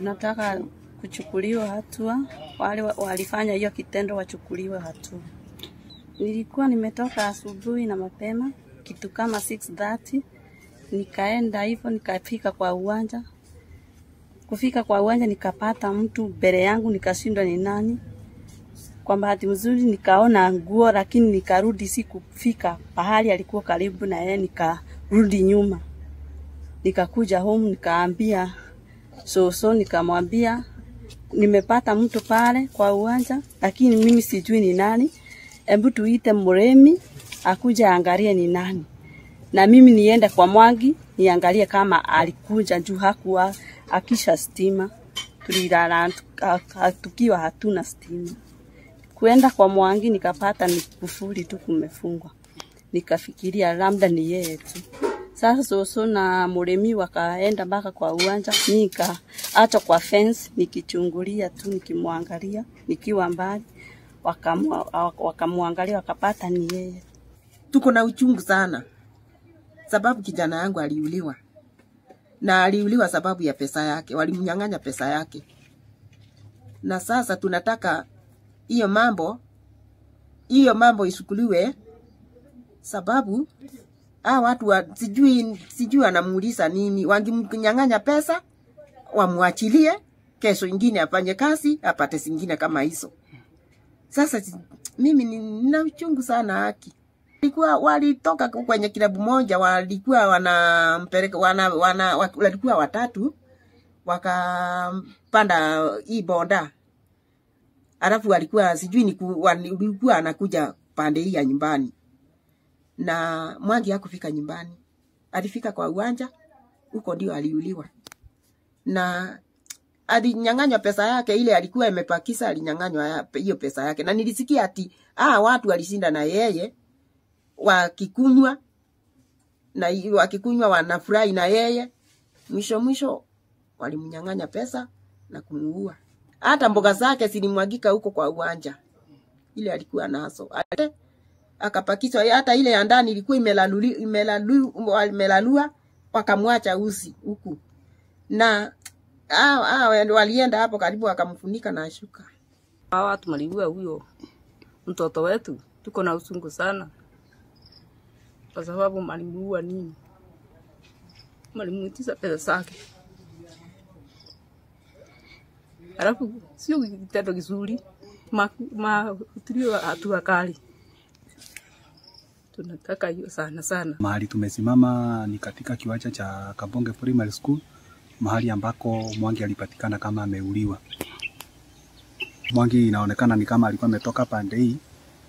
tunataka kuchukuliwa hatua, wale walifanya hiyo kitendo wachukuliwe hatua. Nilikuwa nimetoka asubuhi na mapema kitu kama 6:30 nikaenda hivyo, nikafika kwa uwanja. Kufika kwa uwanja nikapata mtu mbele yangu, nikashindwa ni nani. Kwa bahati mzuri nikaona nguo, lakini nikarudi, sikufika pahali alikuwa karibu na yeye, nikarudi nyuma, nikakuja home, nikaambia Soso nikamwambia nimepata mtu pale kwa uwanja, lakini mimi sijui ni nani, hebu tuite Mremi akuja angalie ni nani, na mimi niende kwa Mwangi niangalie kama alikuja, juu hakuwa akisha stima, tulilala tukiwa hatuna stima. Kwenda kwa Mwangi nikapata ni kufuli tu kumefungwa, nikafikiria labda ni yeye tu. Sasa Soso na Muremi wakaenda mpaka kwa uwanja, nika hata kwa fence nikichungulia tu nikimwangalia nikiwa mbali, wakamwangalia waka wakapata ni yeye. Tuko na uchungu sana, sababu kijana yangu aliuliwa na aliuliwa sababu ya pesa yake, walimnyang'anya pesa yake, na sasa tunataka hiyo mambo hiyo mambo isukuliwe sababu ah, watu wa, sijui sijui anamuuliza nini. wangimnyang'anya pesa wamwachilie, kesho ingine afanye kazi apate zingine kama hizo. Sasa mimi nina uchungu sana haki walikuwa walitoka kwenye kilabu moja, walikuwa wanampeleka wana, wana, walikuwa watatu wakapanda hii bonda, alafu walikuwa sijui ni walikuwa anakuja pande hii ya nyumbani na Mwangi hakufika nyumbani, alifika kwa uwanja, huko ndio aliuliwa na alinyang'anywa pesa yake ile alikuwa imepakisa, alinyang'anywa hiyo pesa yake, na nilisikia ati ah, watu walishinda na yeye wakikunywa na wakikunywa wanafurahi na yeye, mwisho mwisho walimnyang'anya pesa na kumuua. Hata mboga zake zilimwagika huko kwa uwanja, ile alikuwa nazo akapakizwa. Hata ile ya ndani ilikuwa imelalu, imelalu, imelalua wakamwacha usi huku na ah ah walienda hapo karibu wakamfunika na shuka. Hao watu maliua huyo mtoto wetu, tuko na usungu sana kwa sababu malimuua nini, malimuitiza pesa zake, alafu sio kitendo kizuri, ma, ma, hatua kali tunataka hiyo sana sana. Mahali tumesimama ni katika kiwanja cha Kabonge Primary School, mahali ambako Mwangi alipatikana kama ameuliwa. Mwangi inaonekana ni kama alikuwa ametoka pande hii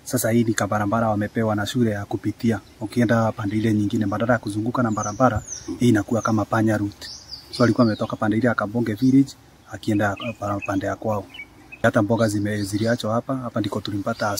sasa hii ni kabarabara wamepewa na shule ya kupitia. Ukienda pande ile nyingine, badala ya kuzunguka na barabara hii, inakuwa kama panya route. So alikuwa ametoka pande ile ya Kabonge village akienda pande ya kwao. Hata mboga zime hapa, hapa ndiko tulimpata